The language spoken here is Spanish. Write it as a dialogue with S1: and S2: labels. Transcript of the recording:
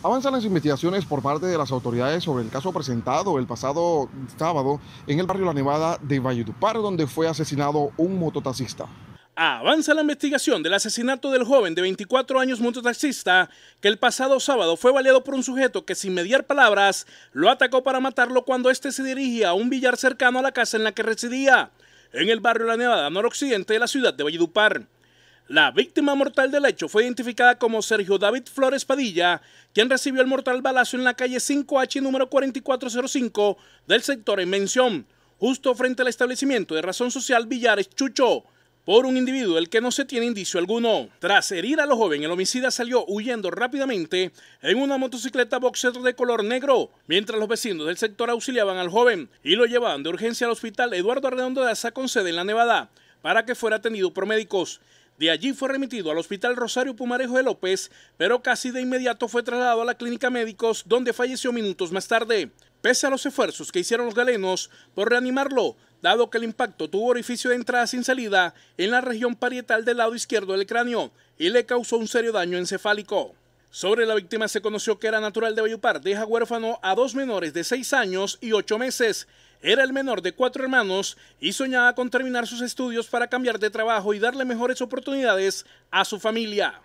S1: Avanzan las investigaciones por parte de las autoridades sobre el caso presentado el pasado sábado en el barrio La Nevada de Valledupar, donde fue asesinado un mototaxista.
S2: Avanza la investigación del asesinato del joven de 24 años mototaxista que el pasado sábado fue baleado por un sujeto que sin mediar palabras lo atacó para matarlo cuando éste se dirigía a un billar cercano a la casa en la que residía, en el barrio La Nevada noroccidente de la ciudad de Valledupar. La víctima mortal del hecho fue identificada como Sergio David Flores Padilla, quien recibió el mortal balazo en la calle 5H número 4405 del sector en mención, justo frente al establecimiento de Razón Social Villares Chucho, por un individuo del que no se tiene indicio alguno. Tras herir a los joven, el homicida salió huyendo rápidamente en una motocicleta boxer de color negro, mientras los vecinos del sector auxiliaban al joven y lo llevaban de urgencia al hospital Eduardo Arredondo de Asa con sede en la Nevada para que fuera atendido por médicos. De allí fue remitido al Hospital Rosario Pumarejo de López, pero casi de inmediato fue trasladado a la Clínica Médicos, donde falleció minutos más tarde. Pese a los esfuerzos que hicieron los galenos por reanimarlo, dado que el impacto tuvo orificio de entrada sin salida en la región parietal del lado izquierdo del cráneo y le causó un serio daño encefálico. Sobre la víctima se conoció que era natural de Bayupar, deja huérfano a dos menores de 6 años y 8 meses, era el menor de cuatro hermanos y soñaba con terminar sus estudios para cambiar de trabajo y darle mejores oportunidades a su familia.